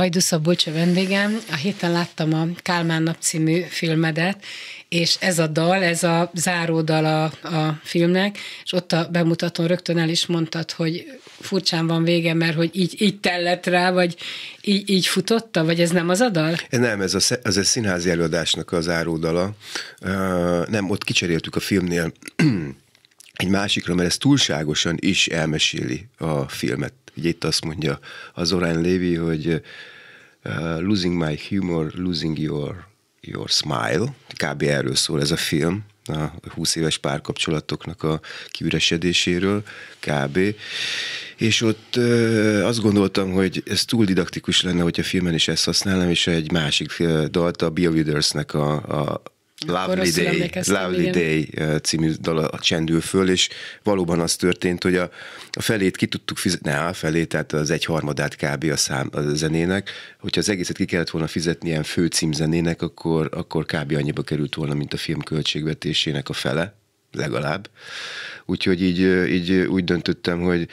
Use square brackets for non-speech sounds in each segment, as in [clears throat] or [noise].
Hajdu Szabolcs a vendégem. A héten láttam a Kálmán nap című filmedet, és ez a dal, ez a záródal a, a filmnek, és ott a bemutatón rögtön el is mondtad, hogy furcsán van vége, mert hogy így, így tellett rá, vagy így, így futotta, vagy ez nem az a dal? Nem, ez a, ez a színházi előadásnak az záródala. Nem, ott kicseréltük a filmnél [clears throat] egy másikra, mert ez túlságosan is elmeséli a filmet. Ugye itt azt mondja az Orán Lévi, hogy uh, Losing My Humor, Losing Your, your Smile, kb. erről szól ez a film, a 20 éves párkapcsolatoknak a kiüresedéséről, kb. És ott uh, azt gondoltam, hogy ez túl didaktikus lenne, hogyha filmen is ezt használnám, és egy másik uh, dalt, a Bia a, a Lovely Day, Lovely Day című dala csendül föl, és valóban az történt, hogy a, a felét ki tudtuk fizetni, ne, a felét, tehát az egy harmadát kb. A, szám, a zenének, hogyha az egészet ki kellett volna fizetni ilyen főcímzenének, akkor, akkor kb. annyiba került volna, mint a film költségvetésének a fele, legalább. Úgyhogy így, így úgy döntöttem, hogy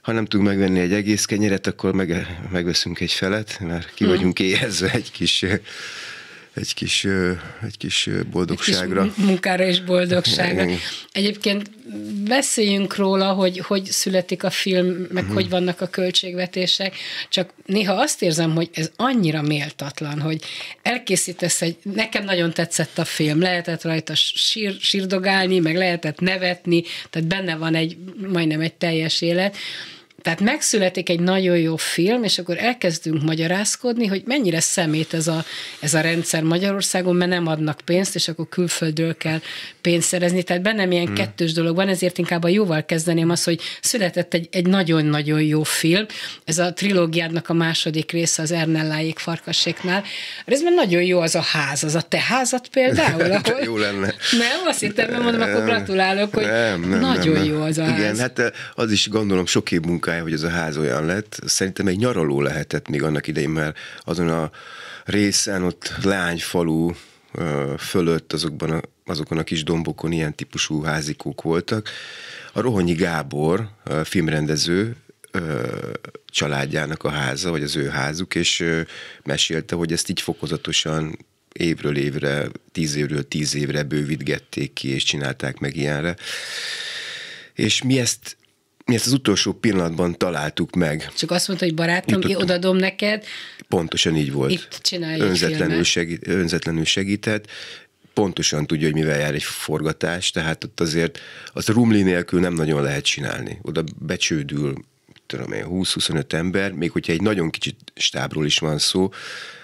ha nem tudunk megvenni egy egész kenyeret, akkor meg, megveszünk egy felet, mert ki hmm. vagyunk éhezve egy kis egy kis, egy kis boldogságra. Egy kis munkára és boldogságra. Egyébként beszéljünk róla, hogy hogy születik a film, meg uh-huh. hogy vannak a költségvetések, csak néha azt érzem, hogy ez annyira méltatlan, hogy elkészítesz egy, nekem nagyon tetszett a film, lehetett rajta sír, sírdogálni, meg lehetett nevetni, tehát benne van egy, majdnem egy teljes élet, tehát megszületik egy nagyon jó film, és akkor elkezdünk magyarázkodni, hogy mennyire szemét ez a, ez a rendszer Magyarországon, mert nem adnak pénzt, és akkor külföldről kell pénzt szerezni. Tehát bennem ilyen hmm. kettős dolog van, ezért inkább a jóval kezdeném az hogy született egy, egy nagyon-nagyon jó film. Ez a trilógiádnak a második része az Ernelláék farkaséknál. Részben nagyon jó az a ház, az a te házat például. [laughs] Ahol... jó lenne. Nem, azt hittem, mondom, akkor gratulálok, hogy nem, nem, nagyon nem, nem. jó az a Igen, ház. hát az is gondolom sok év munka munkája, hogy ez a ház olyan lett. Szerintem egy nyaraló lehetett még annak idején, mert azon a részen ott leányfalú fölött azokban a, azokon a kis dombokon ilyen típusú házikók voltak. A Rohonyi Gábor filmrendező családjának a háza, vagy az ő házuk, és mesélte, hogy ezt így fokozatosan évről évre, tíz évről tíz évre bővítgették ki, és csinálták meg ilyenre. És mi ezt mi ezt az utolsó pillanatban találtuk meg. Csak azt mondta, hogy barátom, én odadom neked. Pontosan így volt. Itt csinálj önzetlenül, segít, önzetlenül segített, pontosan tudja, hogy mivel jár egy forgatás, tehát ott azért az rumli nélkül nem nagyon lehet csinálni. Oda becsődül, tudom én, 20-25 ember, még hogyha egy nagyon kicsit stábról is van szó,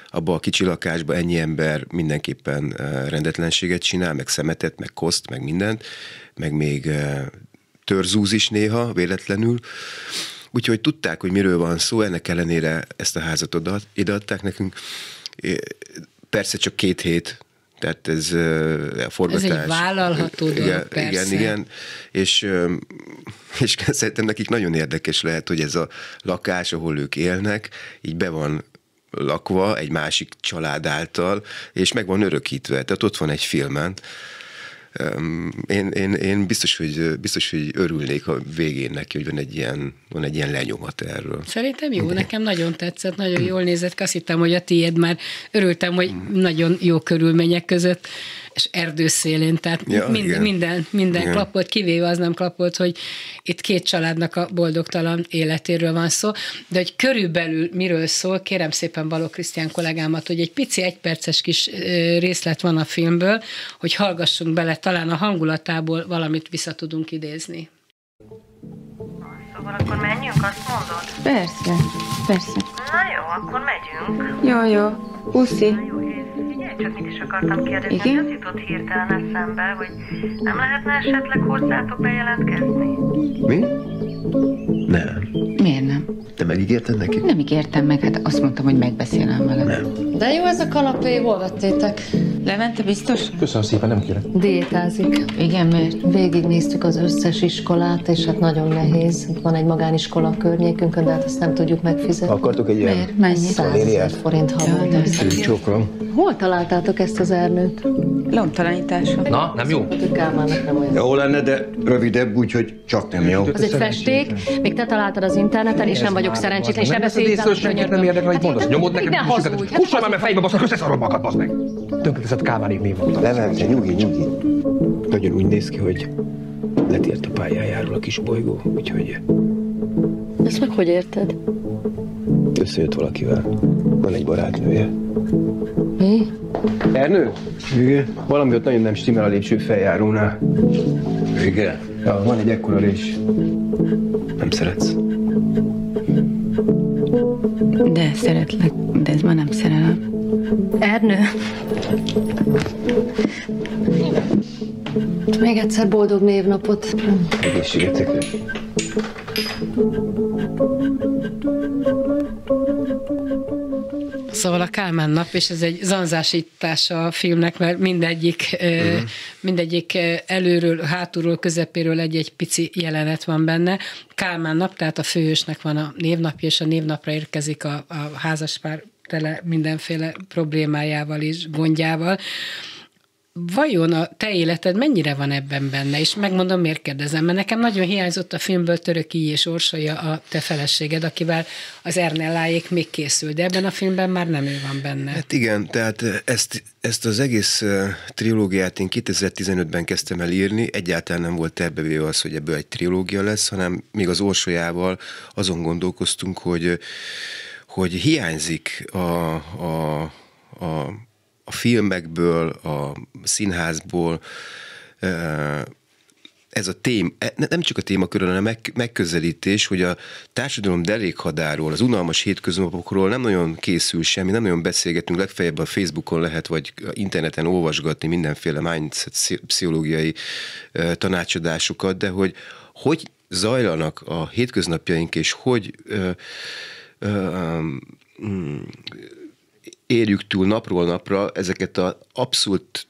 abba a kicsi lakásba ennyi ember mindenképpen eh, rendetlenséget csinál, meg szemetet, meg koszt, meg mindent, meg még eh, törzúz is néha, véletlenül. Úgyhogy tudták, hogy miről van szó, ennek ellenére ezt a házat ideadták nekünk. Persze csak két hét, tehát ez a forgatás. Ez egy vállalható igen, dolog, persze. Igen, igen, és, és [laughs] szerintem nekik nagyon érdekes lehet, hogy ez a lakás, ahol ők élnek, így be van lakva egy másik család által, és meg van örökítve. Tehát ott van egy filmen, én, én, én biztos, hogy, biztos, hogy örülnék a végén neki, hogy van egy ilyen, van egy ilyen lenyomat erről. Szerintem jó, nekem nagyon tetszett, nagyon jól nézett, azt hittem, hogy a tiéd már örültem, hogy nagyon jó körülmények között és erdőszélén, tehát ja, mind, igen. minden, minden igen. klapolt, kivéve az nem klapolt, hogy itt két családnak a boldogtalan életéről van szó, de hogy körülbelül miről szól, kérem szépen Baló Krisztián kollégámat, hogy egy pici egyperces kis részlet van a filmből, hogy hallgassunk bele, talán a hangulatából valamit vissza tudunk idézni. Szóval akkor menjünk, azt mondod? Persze, persze. Na jó, akkor megyünk. Jó, jó. Uszi. Na jó, csak mit is akartam kérdezni, Igen? az jutott hirtelen eszembe, hogy nem lehetne esetleg hozzátok bejelentkezni? Mi? Nem. Miért nem? Te megígérted neki? Nem ígértem meg, hát azt mondtam, hogy megbeszélem vele. Nem. De jó ez a kanapé, hol vettétek? Levente biztos? Köszönöm szépen, nem kérek. Diétázik. Igen, mert végignéztük az összes iskolát, és hát nagyon nehéz. Van egy magániskola a környékünkön, de hát azt nem tudjuk megfizetni. Akartok egy ilyen... Miért? Mennyi? 100 forint havonta. Csókolom. Hol találtátok ezt az ernőt? Lomtalanításon. Na, nem jó? A Kálmának nem Jó lenne, de rövidebb, úgyhogy csak nem jó. Az egy festék, még te találtad az interneten, és nem vagyok szerencsétlen, és nem beszélsz észre, senkit nem érdekel, hogy hát mondasz. Nyomod nekem, ne hazudj. Hússal már, mert fejbe hogy összeszarom magad, baszd meg. Tönkreteszed hát Kálmánig mi volt? Levente, nyugi, nyugi. Nagyon úgy néz ki, hogy letért a pályájáról a kis bolygó, úgyhogy... Ezt meg hogy érted? Összejött valakivel. Van egy barátnője. Mi? Ernő? Igen. Valami ott nagyon nem stimmel a lépcső feljárónál. Igen. Ja, van egy ekkora rés. Nem szeretsz. De szeretlek, de ez ma nem szerelem. Ernő! Még egyszer boldog névnapot. Egészségetekre. Szóval a Kálmán nap, és ez egy zanzásítása a filmnek, mert mindegyik, uh-huh. mindegyik előről, hátulról, közepéről egy-egy pici jelenet van benne. Kálmán nap, tehát a főhősnek van a névnapja, és a névnapra érkezik a, a házaspár tele mindenféle problémájával és gondjával vajon a te életed mennyire van ebben benne, és megmondom, miért kérdezem, mert nekem nagyon hiányzott a filmből Töröki és Orsolya a te feleséged, akivel az Ernelláék még készül, de ebben a filmben már nem ő van benne. Hát igen, tehát ezt, ezt az egész trilógiát én 2015-ben kezdtem el írni, egyáltalán nem volt terbevéve az, hogy ebből egy trilógia lesz, hanem még az Orsolyával azon gondolkoztunk, hogy hogy hiányzik a, a, a a filmekből, a színházból, ez a tém, e, nem csak a körül, hanem a megközelítés, hogy a társadalom derékhadáról, az unalmas hétköznapokról nem nagyon készül semmi, nem nagyon beszélgetünk, legfeljebb a Facebookon lehet, vagy interneten olvasgatni mindenféle mindset pszichológiai tanácsadásokat, de hogy hogy zajlanak a hétköznapjaink, és hogy ö, ö, ö, mm, érjük túl napról napra ezeket az abszolút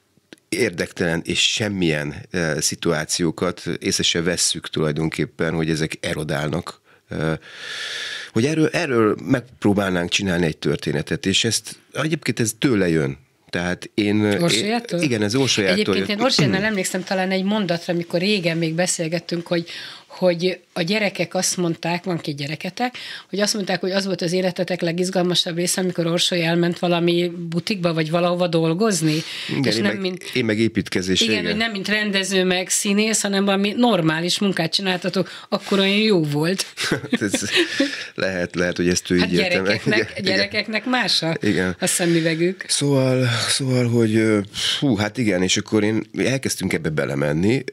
érdektelen és semmilyen e, szituációkat észre se vesszük tulajdonképpen, hogy ezek erodálnak. E, hogy erről, erről megpróbálnánk csinálni egy történetet, és ezt egyébként ez tőle jön. Tehát én... Én, igen, ez Orsolyától. Egyébként én Orsolyánál emlékszem talán egy mondatra, amikor régen még beszélgettünk, hogy, hogy a gyerekek azt mondták, van két gyereketek, hogy azt mondták, hogy az volt az életetek legizgalmasabb része, amikor Orsoly elment valami butikba, vagy valahova dolgozni. Igen, és én, nem meg, mint, én meg építkezés. Igen, igen, hogy nem mint rendező, meg színész, hanem valami normális munkát csináltatok, akkor olyan jó volt. [laughs] ez lehet, lehet, hogy ezt ő hát gyerekeknek, Igen, gyerekeknek igen. más a, igen. a szemüvegük. Szóval, szóval, hogy hú, hát igen, és akkor én elkezdtünk ebbe belemenni,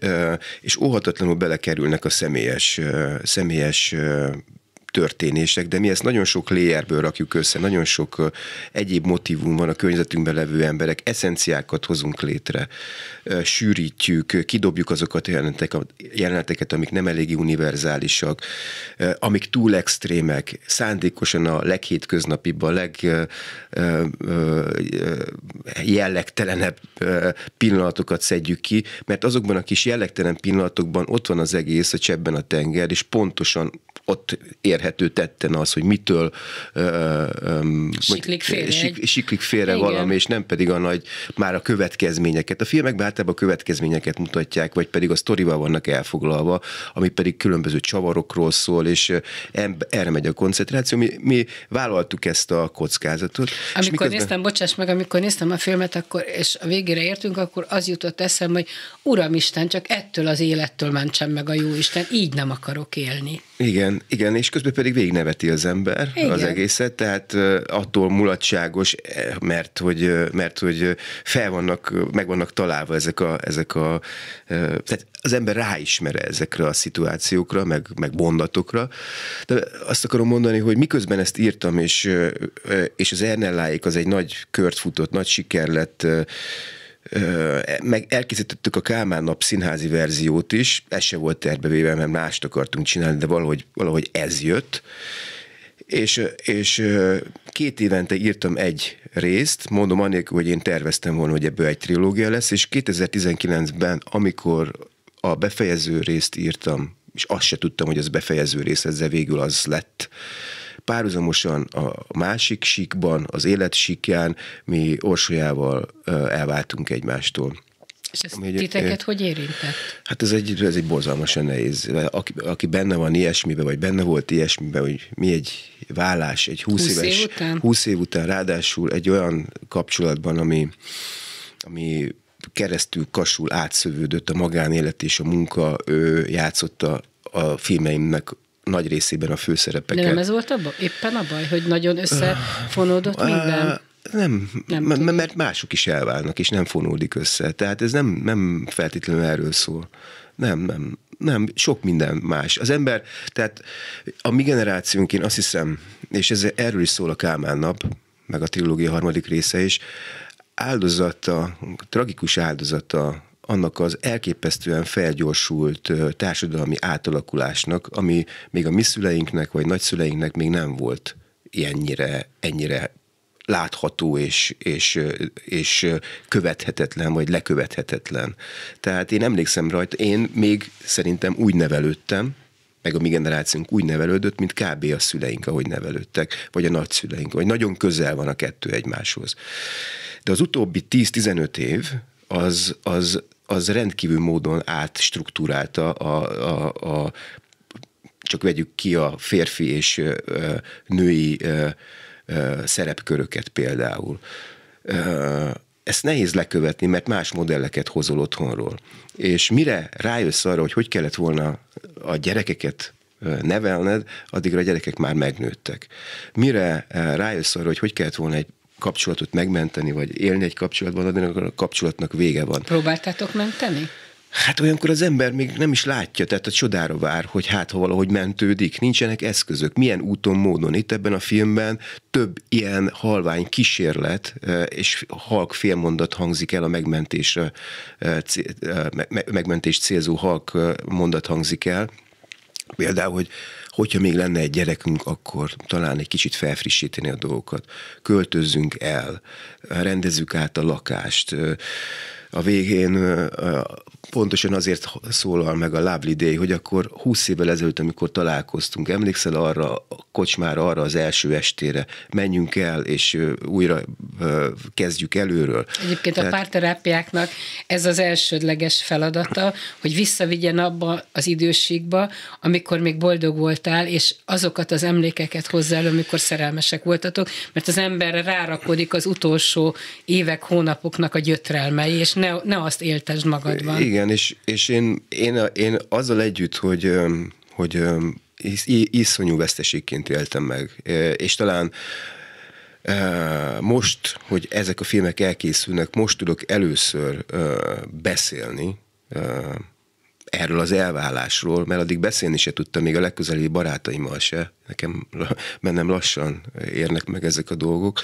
és óhatatlanul belekerülnek a szem személyes, személyes történések, de mi ezt nagyon sok léjerből rakjuk össze, nagyon sok egyéb motivum van a környezetünkben levő emberek, eszenciákat hozunk létre, sűrítjük, kidobjuk azokat a jeleneteket, amik nem eléggé univerzálisak, amik túl extrémek, szándékosan a leghétköznapibb, a legjellegtelenebb pillanatokat szedjük ki, mert azokban a kis jellegtelen pillanatokban ott van az egész a csebben a tenger, és pontosan ott érhető tetten az, hogy mitől ö, ö, siklik félre, sik, siklik félre valami, és nem pedig a nagy, már a következményeket. A filmekben általában a következményeket mutatják, vagy pedig a sztorival vannak elfoglalva, ami pedig különböző csavarokról szól, és erre megy a koncentráció. Mi, mi vállaltuk ezt a kockázatot. Amikor miközben... néztem, bocsáss meg, amikor néztem a filmet, akkor, és a végére értünk, akkor az jutott eszembe, hogy Uramisten, csak ettől az élettől mentsem meg a jó Isten, így nem akarok élni. Igen, igen, és közben pedig végig neveti az ember igen. az egészet, tehát attól mulatságos, e, mert hogy, mert hogy fel vannak, meg vannak találva ezek a, ezek a tehát az ember ráismer ezekre a szituációkra, meg, meg bondatokra, de azt akarom mondani, hogy miközben ezt írtam, és, és az Ernelláék az egy nagy kört futott, nagy siker lett, meg elkészítettük a Kálmán nap színházi verziót is, ez se volt terbevéve, mert mást akartunk csinálni, de valahogy, valahogy ez jött. És, és két évente írtam egy részt, mondom anélkül, hogy én terveztem volna, hogy ebből egy trilógia lesz, és 2019-ben, amikor a befejező részt írtam, és azt se tudtam, hogy az befejező rész, ezzel végül az lett, párhuzamosan a másik síkban, az élet síkján mi orsolyával elváltunk egymástól. És ez Ami, titeket hogy érintett? Hát ez egy, ez egy borzalmasan nehéz. Aki, aki benne van ilyesmibe, vagy benne volt ilyesmibe, hogy mi egy vállás, egy 20, 20 éves, év után? 20 év után, ráadásul egy olyan kapcsolatban, ami, ami keresztül kasul átszövődött a magánélet és a munka, ő játszotta a filmeimnek nagy részében a főszerepeket. De nem ez volt a baj? Éppen a baj, hogy nagyon összefonódott uh, minden? Nem, nem m- mert mások is elválnak, és nem fonódik össze. Tehát ez nem, nem feltétlenül erről szól. Nem, nem, nem, sok minden más. Az ember, tehát a mi generációnk, én azt hiszem, és ez erről is szól a Kálmán nap, meg a trilógia harmadik része is, áldozata, tragikus áldozata annak az elképesztően felgyorsult társadalmi átalakulásnak, ami még a mi szüleinknek vagy nagyszüleinknek még nem volt ennyire, ennyire látható és, és, és követhetetlen, vagy lekövethetetlen. Tehát én emlékszem rajta, én még szerintem úgy nevelődtem, meg a mi generációnk úgy nevelődött, mint kb. a szüleink, ahogy nevelődtek, vagy a nagyszüleink, vagy nagyon közel van a kettő egymáshoz. De az utóbbi 10-15 év az, az, az rendkívül módon átstruktúrálta a, a, a csak vegyük ki a férfi és női szerepköröket például. Ezt nehéz lekövetni, mert más modelleket hozol otthonról. És mire rájössz arra, hogy hogy kellett volna a gyerekeket nevelned, addigra a gyerekek már megnőttek. Mire rájössz arra, hogy hogy kellett volna egy kapcsolatot megmenteni, vagy élni egy kapcsolatban, de akkor a kapcsolatnak vége van. Próbáltátok menteni? Hát olyankor az ember még nem is látja, tehát a csodára vár, hogy hát ha valahogy mentődik, nincsenek eszközök, milyen úton, módon. Itt ebben a filmben több ilyen halvány kísérlet e, és halk félmondat hangzik el a megmentés e, e, megmentés célzó halk mondat hangzik el. Például, hogy hogyha még lenne egy gyerekünk, akkor talán egy kicsit felfrissíteni a dolgokat. Költözzünk el, rendezzük át a lakást, a végén pontosan azért szólal meg a Lovely Day, hogy akkor 20 évvel ezelőtt, amikor találkoztunk, emlékszel arra a kocsmára, arra az első estére, menjünk el, és újra kezdjük előről. Egyébként Tehát... a párterápiáknak ez az elsődleges feladata, hogy visszavigyen abba az időségbe, amikor még boldog voltál, és azokat az emlékeket hozzá elő, amikor szerelmesek voltatok, mert az emberre rárakodik az utolsó évek, hónapoknak a gyötrelmei, és ne, ne azt éltesd magadban. Igen, és, és én, én, én azzal együtt, hogy, hogy iszonyú veszteségként éltem meg, és talán most, hogy ezek a filmek elkészülnek, most tudok először beszélni erről az elvállásról, mert addig beszélni se tudtam, még a legközelebbi barátaimmal se. Nekem bennem lassan érnek meg ezek a dolgok.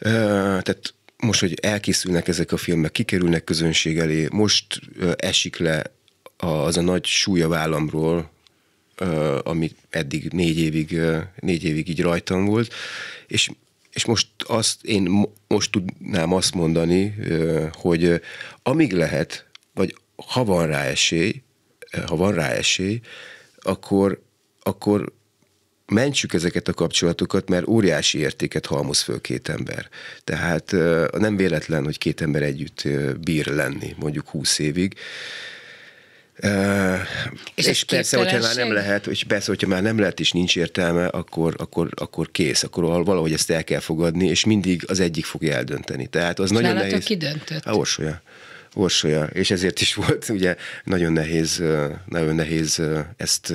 Tehát most, hogy elkészülnek ezek a filmek, kikerülnek közönség elé, most esik le az a nagy súlya vállamról, ami eddig négy évig, négy évig így rajtam volt, és, és most azt, én most tudnám azt mondani, hogy amíg lehet, vagy ha van rá esély, ha van rá esély, akkor, akkor mentsük ezeket a kapcsolatokat, mert óriási értéket halmoz föl két ember. Tehát nem véletlen, hogy két ember együtt bír lenni, mondjuk húsz évig. és, és persze, hogyha már nem lehet, és persze, hogyha már nem lehet, és nincs értelme, akkor, akkor, akkor kész, akkor valahogy ezt el kell fogadni, és mindig az egyik fogja eldönteni. Tehát az és nagyon nehéz. ki döntött? A orsolya. Orsolya. És ezért is volt [laughs] ugye nagyon nehéz, nagyon nehéz ezt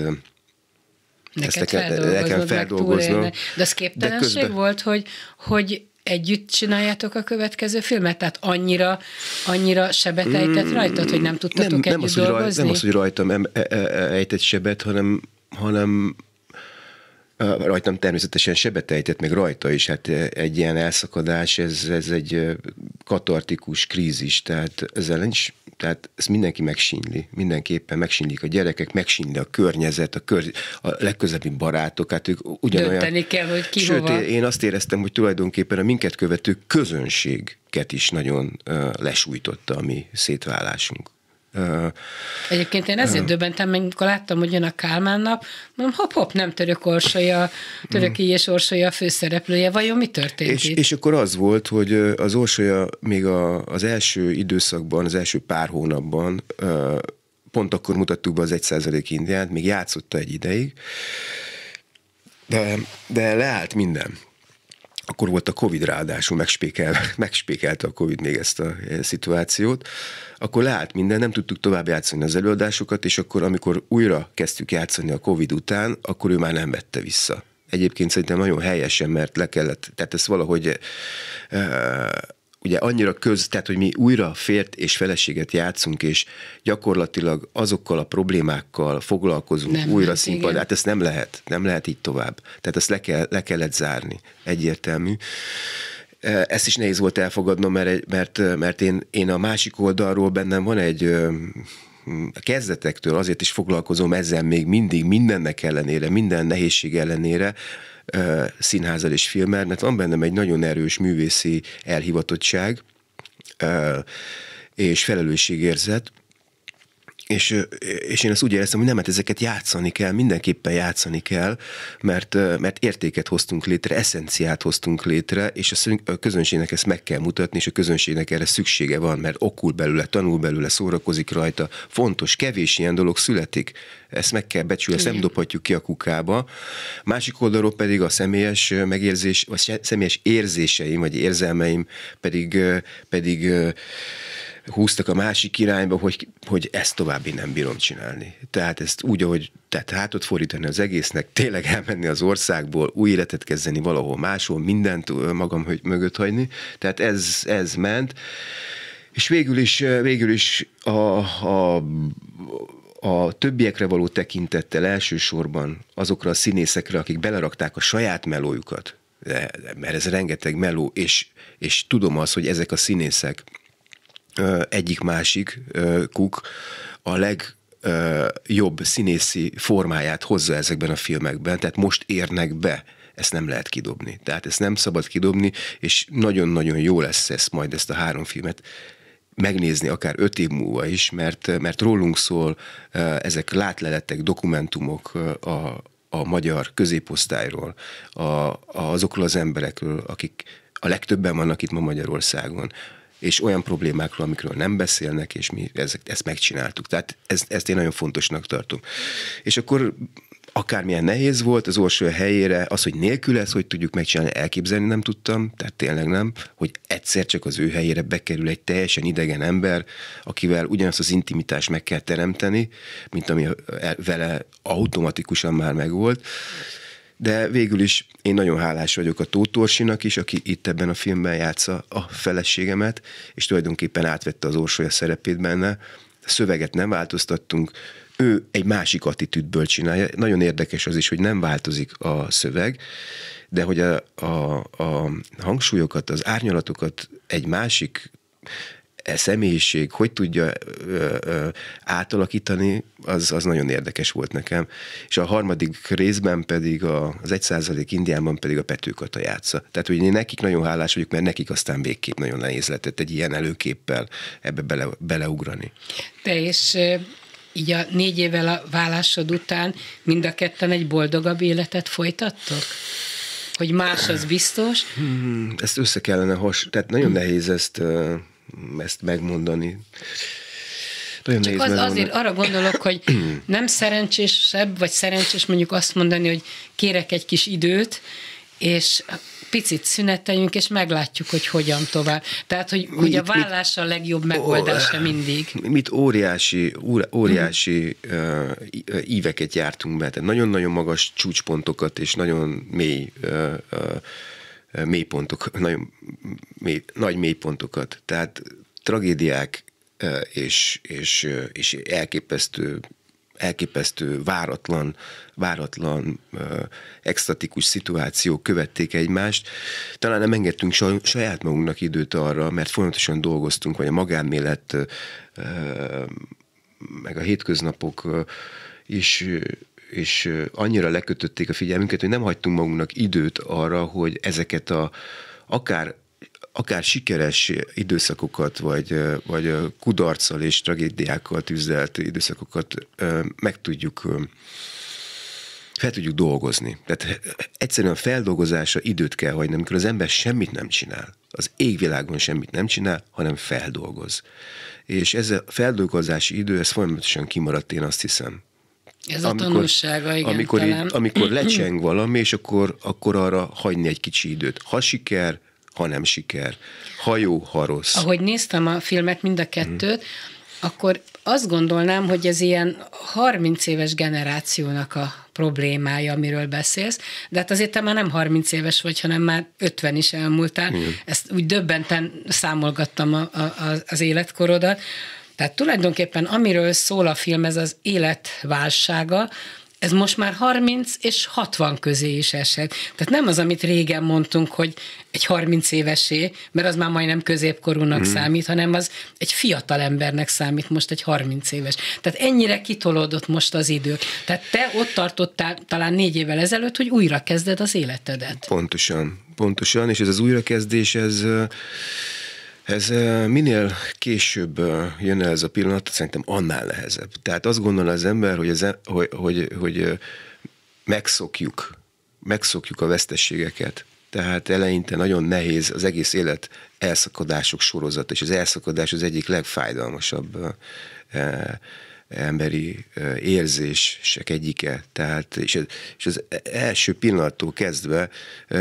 Neked ezt nekem, nekem feldolgoznom. De az képtelenség de közben... volt, hogy, hogy együtt csináljátok a következő filmet? Tehát annyira, annyira sebet ejtett mm, rajtad, hogy nem tudtatok nem, együtt nem az, dolgozni? Raj, nem az, hogy rajtam e- e- e- ejtett sebet, hanem, hanem rajtam természetesen sebet ejtett, meg rajta is, hát egy ilyen elszakadás, ez, ez egy katartikus krízis, tehát ezzel nincs tehát ezt mindenki megsínli, mindenképpen megsínlik a gyerekek, megsínli a környezet, a, kör, a legközelebbi barátok, hát ők ugyanolyan... Dönteni kell, hogy ki Sőt, hova. én azt éreztem, hogy tulajdonképpen a minket követő közönség is nagyon lesújtotta a mi szétválásunk. Egyébként én ezért döbbentem, mert amikor láttam, hogy jön a Kálmán nap, mondom, hop, hop, nem török orsolya, török mm. és orsolya a főszereplője, vajon mi történt és, itt? És akkor az volt, hogy az orsolya még a, az első időszakban, az első pár hónapban pont akkor mutattuk be az százalék Indiát, még játszotta egy ideig, de, de leállt minden akkor volt a Covid ráadásul, megspékel, [laughs] megspékelte a Covid még ezt a e, szituációt, akkor leállt minden, nem tudtuk tovább játszani az előadásokat, és akkor amikor újra kezdtük játszani a Covid után, akkor ő már nem vette vissza. Egyébként szerintem nagyon helyesen, mert le kellett, tehát ez valahogy e, e, ugye annyira köz, tehát hogy mi újra fért és feleséget játszunk, és gyakorlatilag azokkal a problémákkal foglalkozunk nem, újra színpad, igen. Hát ezt nem lehet, nem lehet így tovább. Tehát ezt le, kell, le kellett zárni, egyértelmű. Ezt is nehéz volt elfogadnom, mert, mert, mert én, én a másik oldalról bennem van egy a kezdetektől azért is foglalkozom ezzel még mindig, mindennek ellenére, minden nehézség ellenére, színházal és filmmel, mert van bennem egy nagyon erős művészi elhivatottság és felelősségérzet, és, és én azt úgy éreztem, hogy nem, mert hát ezeket játszani kell, mindenképpen játszani kell, mert, mert értéket hoztunk létre, eszenciát hoztunk létre, és a közönségnek ezt meg kell mutatni, és a közönségnek erre szüksége van, mert okul belőle, tanul belőle, szórakozik rajta. Fontos, kevés ilyen dolog születik. Ezt meg kell becsülni, ezt nem dobhatjuk ki a kukába. Másik oldalról pedig a személyes megérzés, vagy személyes érzéseim, vagy érzelmeim pedig, pedig húztak a másik irányba, hogy, hogy ezt további nem bírom csinálni. Tehát ezt úgy, ahogy tehát hátot fordítani az egésznek, tényleg elmenni az országból, új életet kezdeni valahol máshol, mindent magam mögött hagyni. Tehát ez, ez ment. És végül is, végül is a, a, a többiekre való tekintettel elsősorban azokra a színészekre, akik belerakták a saját melójukat, mert ez rengeteg meló, és, és tudom azt, hogy ezek a színészek egyik-másik kuk a leg jobb színészi formáját hozza ezekben a filmekben, tehát most érnek be ezt nem lehet kidobni. Tehát ezt nem szabad kidobni, és nagyon-nagyon jó lesz ez majd ezt a három filmet megnézni akár öt év múlva is, mert, mert rólunk szól ezek látleletek, dokumentumok a, a magyar középosztályról, a, a, azokról az emberekről, akik a legtöbben vannak itt ma Magyarországon, és olyan problémákról, amikről nem beszélnek, és mi ezt, ezt megcsináltuk. Tehát ez, ezt én nagyon fontosnak tartom. És akkor akármilyen nehéz volt az orsó helyére, az, hogy nélkül ezt, hogy tudjuk megcsinálni, elképzelni nem tudtam, tehát tényleg nem, hogy egyszer csak az ő helyére bekerül egy teljesen idegen ember, akivel ugyanazt az intimitást meg kell teremteni, mint ami eh, vele automatikusan már megvolt de végül is én nagyon hálás vagyok a Tótorsinak is, aki itt ebben a filmben játsza a feleségemet, és tulajdonképpen átvette az Orsolya szerepét benne. A szöveget nem változtattunk, ő egy másik attitűdből csinálja. Nagyon érdekes az is, hogy nem változik a szöveg, de hogy a, a, a hangsúlyokat, az árnyalatokat egy másik e személyiség hogy tudja ö, ö, átalakítani, az, az nagyon érdekes volt nekem. És a harmadik részben pedig a, az egy százalék Indiában pedig a Pető a játsza. Tehát, hogy én nekik nagyon hálás vagyok, mert nekik aztán végképp nagyon nehéz lett egy ilyen előképpel ebbe bele, beleugrani. Te és így a négy évvel a vállásod után mind a ketten egy boldogabb életet folytattok? Hogy más az biztos? Hmm, ezt össze kellene has... Tehát nagyon nehéz ezt ezt megmondani. Nagyon Csak az, azért arra gondolok, hogy [clears throat] nem szerencsésebb, vagy szerencsés mondjuk azt mondani, hogy kérek egy kis időt, és picit szüneteljünk, és meglátjuk, hogy hogyan tovább. Tehát, hogy, mit, hogy a vállás a legjobb megoldása ó, mindig. [laughs] Mit óriási, óriási mm. uh, íveket jártunk be, tehát nagyon-nagyon magas csúcspontokat, és nagyon mély uh, uh, mélypontok, nagyon mély, nagy mélypontokat. Tehát tragédiák és, és, és elképesztő elképesztő, váratlan, váratlan, extatikus szituációk követték egymást. Talán nem engedtünk saját magunknak időt arra, mert folyamatosan dolgoztunk, vagy a magánélet, meg a hétköznapok is és annyira lekötötték a figyelmünket, hogy nem hagytunk magunknak időt arra, hogy ezeket a akár akár sikeres időszakokat, vagy, vagy kudarccal és tragédiákkal tűzelt időszakokat meg tudjuk fel tudjuk dolgozni. Tehát egyszerűen a feldolgozása időt kell hagyni, amikor az ember semmit nem csinál. Az égvilágon semmit nem csinál, hanem feldolgoz. És ez a feldolgozási idő, ez folyamatosan kimaradt, én azt hiszem. Ez a amikor, tanulsága, igen, amikor, talán. Így, amikor [clears throat] lecseng valami, és akkor, akkor arra hagyni egy kicsi időt. Ha siker, ha nem siker. Ha jó, ha rossz. Ahogy néztem a filmet, mind a kettőt, mm. akkor azt gondolnám, hogy ez ilyen 30 éves generációnak a problémája, amiről beszélsz, de hát azért te már nem 30 éves vagy, hanem már 50 is elmúltál. Igen. Ezt úgy döbbenten számolgattam a, a, az életkorodat, tehát tulajdonképpen amiről szól a film, ez az életválsága. ez most már 30 és 60 közé is esett. Tehát nem az, amit régen mondtunk, hogy egy 30 évesé, mert az már majdnem középkorúnak hmm. számít, hanem az egy fiatal embernek számít most egy 30 éves. Tehát ennyire kitolódott most az idő. Tehát te ott tartottál talán négy évvel ezelőtt, hogy újra kezded az életedet. Pontosan, pontosan, és ez az újrakezdés, ez ez minél később jön el ez a pillanat, szerintem annál nehezebb. Tehát azt gondol az ember, hogy, ez, e, hogy, hogy, hogy megszokjuk, megszokjuk a vesztességeket. Tehát eleinte nagyon nehéz az egész élet elszakadások sorozat, és az elszakadás az egyik legfájdalmasabb e, emberi érzések egyike. Tehát, és, és az első pillanattól kezdve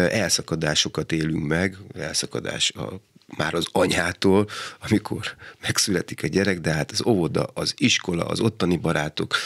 elszakadásokat élünk meg, elszakadás a már az anyától, amikor megszületik a gyerek, de hát az óvoda, az iskola, az ottani barátok,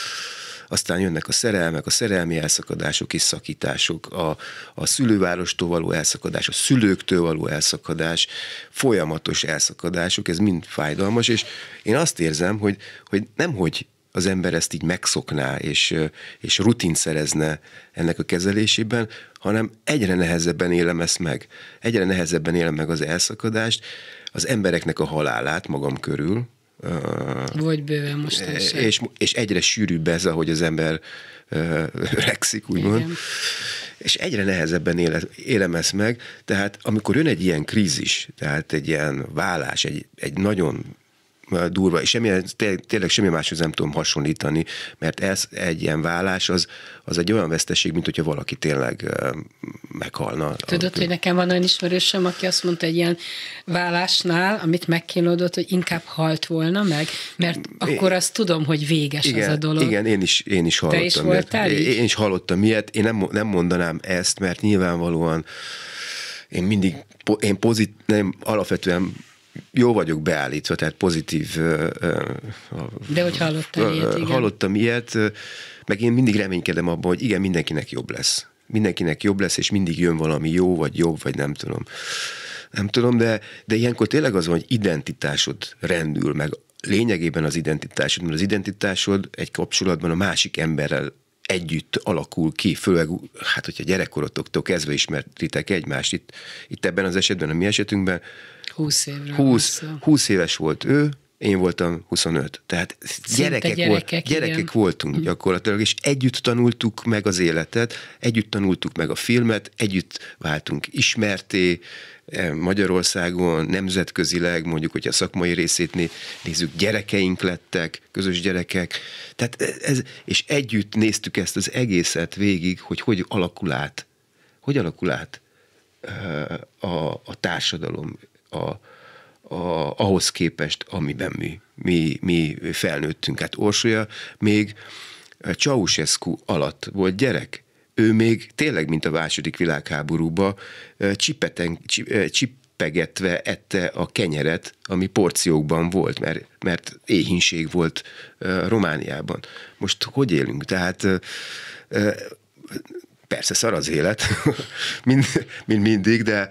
aztán jönnek a szerelmek, a szerelmi elszakadások és szakítások, a, a szülővárostól való elszakadás, a szülőktől való elszakadás, folyamatos elszakadások, ez mind fájdalmas, és én azt érzem, hogy, hogy nem hogy az ember ezt így megszokná, és, és rutin szerezne ennek a kezelésében, hanem egyre nehezebben élem ezt meg. Egyre nehezebben élem meg az elszakadást, az embereknek a halálát magam körül. Vagy bőven mostanság. És, és egyre sűrűbb ez, ahogy az ember öregszik, úgymond. Igen. És egyre nehezebben éle, élem ezt meg. Tehát amikor jön egy ilyen krízis, tehát egy ilyen vállás, egy, egy nagyon durva, és semmilyen, tényleg semmi máshoz nem tudom hasonlítani, mert ez egy ilyen vállás, az, az egy olyan veszteség, mint hogyha valaki tényleg meghalna. Tudod, hogy nekem van olyan ismerősöm, aki azt mondta egy ilyen vállásnál, amit megkínlódott, hogy inkább halt volna meg, mert akkor azt tudom, hogy véges igen, az a dolog. Igen, én is, én is hallottam. Te is voltál így? Én is hallottam ilyet, én nem, nem mondanám ezt, mert nyilvánvalóan én mindig, én pozit, nem, alapvetően jó vagyok beállítva, tehát pozitív. De hogy hallottam? ilyet, igen. Hallottam ilyet, meg én mindig reménykedem abban, hogy igen, mindenkinek jobb lesz. Mindenkinek jobb lesz, és mindig jön valami jó, vagy jobb, vagy nem tudom. Nem tudom, de, de ilyenkor tényleg az van, hogy identitásod rendül, meg lényegében az identitásod, mert az identitásod egy kapcsolatban a másik emberrel együtt alakul ki, főleg, hát hogyha gyerekkorotoktól kezdve ismertitek egymást, itt, itt ebben az esetben, a mi esetünkben, 20 évre 20, 20 éves volt ő, én voltam 25. Tehát Szinte gyerekek, gyerekek, volt, gyerekek voltunk mm. gyakorlatilag, és együtt tanultuk meg az életet, együtt tanultuk meg a filmet, együtt váltunk ismerté e, Magyarországon, nemzetközileg, mondjuk, hogy a szakmai részét nézzük, gyerekeink lettek, közös gyerekek. Tehát ez, és együtt néztük ezt az egészet végig, hogy hogy alakul át, hogy alakul át e, a, a társadalom, a, a, ahhoz képest, amiben mi, mi, mi felnőttünk. Hát Orsolya még eh, Ceausescu alatt volt gyerek. Ő még tényleg, mint a második világháborúba eh, csipeten, csip, eh, pegetve ette a kenyeret, ami porciókban volt, mert, mert éhínség volt Romániában. Most hogy élünk? Tehát persze szar az élet, [laughs] mint mind mindig, de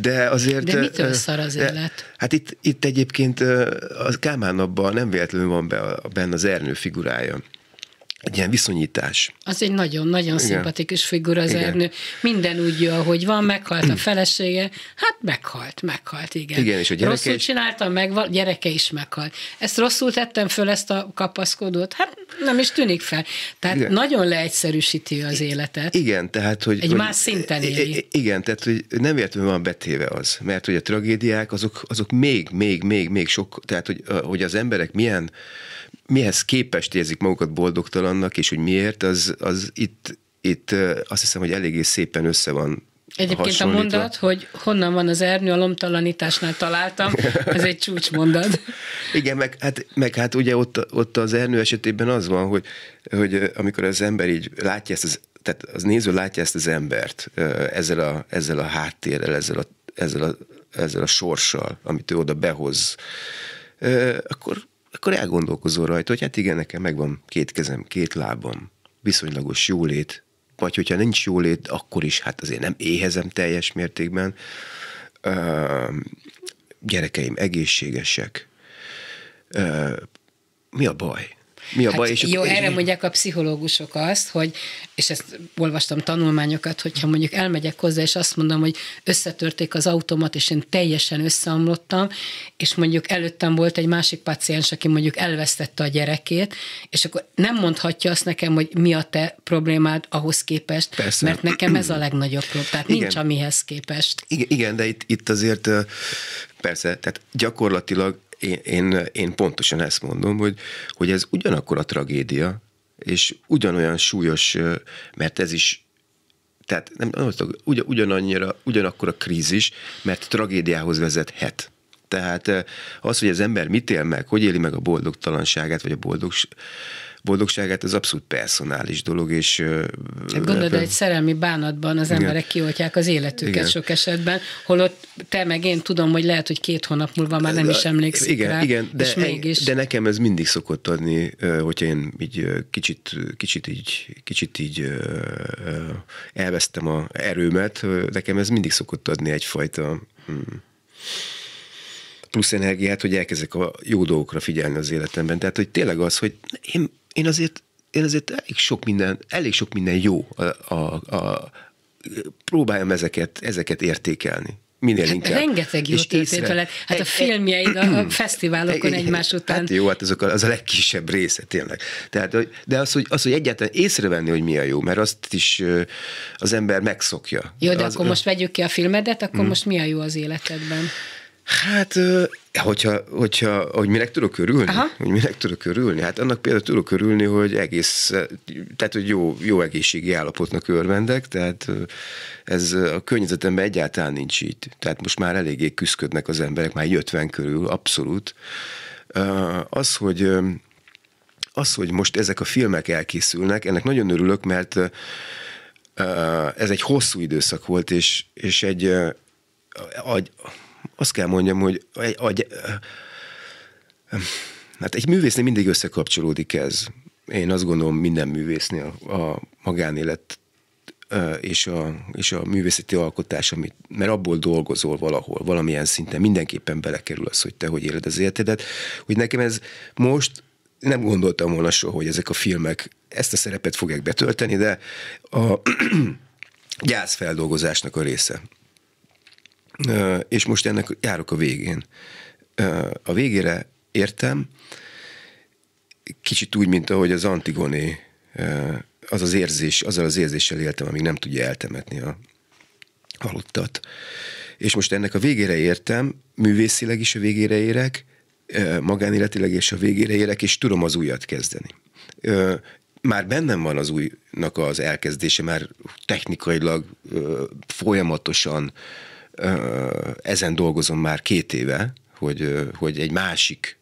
de azért... De mitől szar az de, élet? Hát itt, itt egyébként a Kálmán abban nem véletlenül van be, benne az Ernő figurája egy ilyen viszonyítás. Az egy nagyon-nagyon szimpatikus figura az igen. Ernő. Minden úgy jó, ahogy van, meghalt a felesége, hát meghalt, meghalt, igen. igen és a gyereke rosszul is... csináltam, meg gyereke is meghalt. Ezt rosszul tettem föl, ezt a kapaszkodót, hát nem is tűnik fel. Tehát igen. nagyon leegyszerűsíti az életet. Igen, tehát, hogy... Egy hogy, más szinten éli. Igen, tehát, hogy nem értem, van betéve az, mert hogy a tragédiák, azok, azok még, még, még, még sok, tehát, hogy, hogy az emberek milyen mihez képest érzik magukat boldogtalannak, és hogy miért, az, az itt, itt azt hiszem, hogy eléggé szépen össze van Egyébként a mondat, hogy honnan van az ernyő, a lomtalanításnál találtam, [laughs] ez egy csúcsmondat. Igen, meg hát, meg hát ugye ott, ott az ernyő esetében az van, hogy, hogy amikor az ember így látja ezt, az, tehát az néző látja ezt az embert ezzel a, ezzel a háttérrel, ezzel a, ezzel, a, ezzel a sorssal, amit ő oda behoz, akkor akkor elgondolkozol rajta, hogy hát igen, nekem megvan két kezem, két lábam, viszonylagos jólét, vagy hogyha nincs jólét, akkor is hát azért nem éhezem teljes mértékben, Ö, gyerekeim egészségesek, Ö, mi a baj? mi a hát baj. És jó, erre mi? mondják a pszichológusok azt, hogy, és ezt olvastam tanulmányokat, hogyha mondjuk elmegyek hozzá, és azt mondom, hogy összetörték az automat, és én teljesen összeomlottam, és mondjuk előttem volt egy másik paciens, aki mondjuk elvesztette a gyerekét, és akkor nem mondhatja azt nekem, hogy mi a te problémád ahhoz képest, Persze. mert nekem ez a legnagyobb probléma, tehát igen. nincs amihez képest. Igen, igen de itt, itt azért persze, tehát gyakorlatilag én, én, én pontosan ezt mondom, hogy, hogy ez ugyanakkor a tragédia, és ugyanolyan súlyos, mert ez is tehát nem, nem azt, ugyanannyira, ugyanakkor a krízis, mert tragédiához vezethet. Tehát az, hogy az ember mit él meg, hogy éli meg a boldogtalanságát, vagy a boldog, boldogságát, ez abszolút personális dolog, és... Tehát gondolod, hogy egy szerelmi bánatban az igen. emberek kioltják az életüket igen. sok esetben, holott te meg én tudom, hogy lehet, hogy két hónap múlva már nem is emlékszik igen, rá, igen, de, és mégis... de nekem ez mindig szokott adni, hogyha én így kicsit, kicsit így, kicsit így elvesztem a erőmet, nekem ez mindig szokott adni egyfajta... Hmm plusz energiát, hogy elkezdek a jó dolgokra figyelni az életemben. Tehát, hogy tényleg az, hogy én, én azért én azért elég sok minden, elég sok minden jó. A, a, a, próbáljam ezeket, ezeket értékelni minél hát inkább. Rengeteg jó és Hát a e- e- filmjeid a, a [clears throat] fesztiválokon e- egymás után. Hát jó, hát azok a, az a legkisebb része tényleg. Tehát, de az hogy, az, hogy egyáltalán észrevenni, hogy mi a jó, mert azt is az ember megszokja. Jó, de az, akkor most vegyük ki a filmedet, akkor mm. most mi a jó az életedben? Hát, hogyha, hogyha, hogy minek tudok örülni? Aha. Hogy minek tudok örülni? Hát annak például tudok örülni, hogy egész, tehát hogy jó, jó egészségi állapotnak örvendek, tehát ez a környezetemben egyáltalán nincs így. Tehát most már eléggé küzdködnek az emberek, már 50 körül, abszolút. Az, hogy az, hogy most ezek a filmek elkészülnek, ennek nagyon örülök, mert ez egy hosszú időszak volt, és, és egy, azt kell mondjam, hogy egy, egy, hát egy művésznél mindig összekapcsolódik ez. Én azt gondolom minden művésznél a magánélet és a, és a művészeti alkotás, amit, mert abból dolgozol valahol, valamilyen szinten mindenképpen belekerül az, hogy te hogy éled az életedet. Hogy nekem ez most nem gondoltam volna soha, hogy ezek a filmek ezt a szerepet fogják betölteni, de a [clears throat] gyászfeldolgozásnak a része és most ennek járok a végén. A végére értem, kicsit úgy, mint ahogy az Antigoné, az az érzés, azzal az érzéssel éltem, amíg nem tudja eltemetni a halottat. És most ennek a végére értem, művészileg is a végére érek, magánéletileg és a végére érek, és tudom az újat kezdeni. Már bennem van az újnak az elkezdése, már technikailag folyamatosan ezen dolgozom már két éve, hogy, hogy egy másik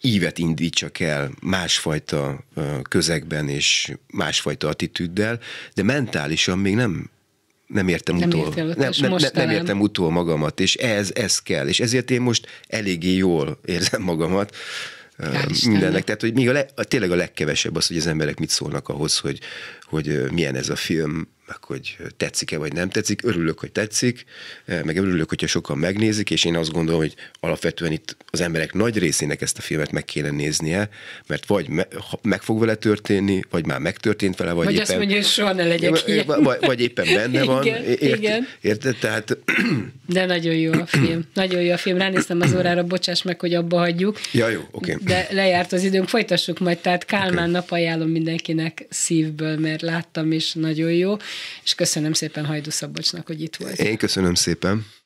ívet indítsak el másfajta közegben és másfajta attitűddel, de mentálisan még nem nem értem nem utol. nem, nem, nem, nem értem utol magamat, és ez, ez kell. És ezért én most eléggé jól érzem magamat Kár mindennek. Tehát, hogy még a le, a, tényleg a legkevesebb az, hogy az emberek mit szólnak ahhoz, hogy, hogy milyen ez a film, meg hogy tetszik-e vagy nem tetszik. Örülök, hogy tetszik, eh, meg örülök, hogyha sokan megnézik, és én azt gondolom, hogy alapvetően itt az emberek nagy részének ezt a filmet meg kéne néznie, mert vagy me- meg fog vele történni, vagy már megtörtént vele, vagy, vagy éppen... Vagy azt mondja, hogy soha ne legyek ilyen. Vagy, vagy éppen benne [laughs] van. Igen, ért, Tehát... De nagyon jó a film. Nagyon jó a film. Ránéztem az órára, bocsáss meg, hogy abba hagyjuk. Ja, jó, oké. Okay. De lejárt az időnk, folytassuk majd. Tehát Kálmán okay. nap ajánlom mindenkinek szívből, mert láttam, és nagyon jó és köszönöm szépen Hajdu Szabocsnak, hogy itt volt. Én köszönöm szépen.